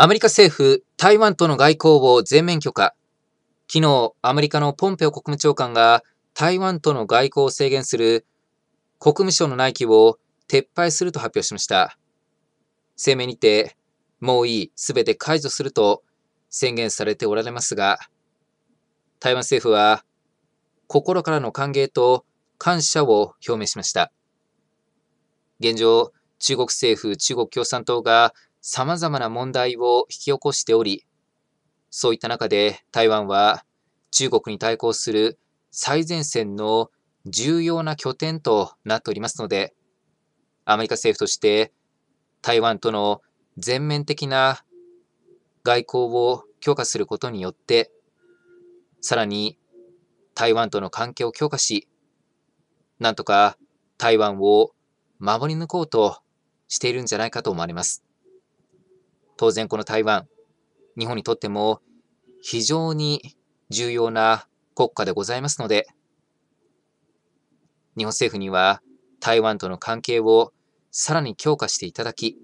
アメリカ政府、台湾との外交を全面許可。昨日、アメリカのポンペオ国務長官が台湾との外交を制限する国務省の内規を撤廃すると発表しました。声明にて、もういい、すべて解除すると宣言されておられますが、台湾政府は、心からの歓迎と感謝を表明しました。現状、中国政府、中国共産党が様々な問題を引き起こしており、そういった中で台湾は中国に対抗する最前線の重要な拠点となっておりますので、アメリカ政府として台湾との全面的な外交を強化することによって、さらに台湾との関係を強化し、なんとか台湾を守り抜こうとしているんじゃないかと思われます。当然この台湾、日本にとっても非常に重要な国家でございますので、日本政府には台湾との関係をさらに強化していただき、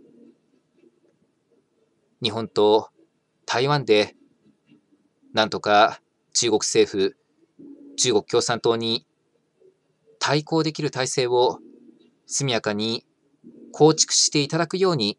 日本と台湾でなんとか中国政府、中国共産党に対抗できる体制を速やかに構築していただくように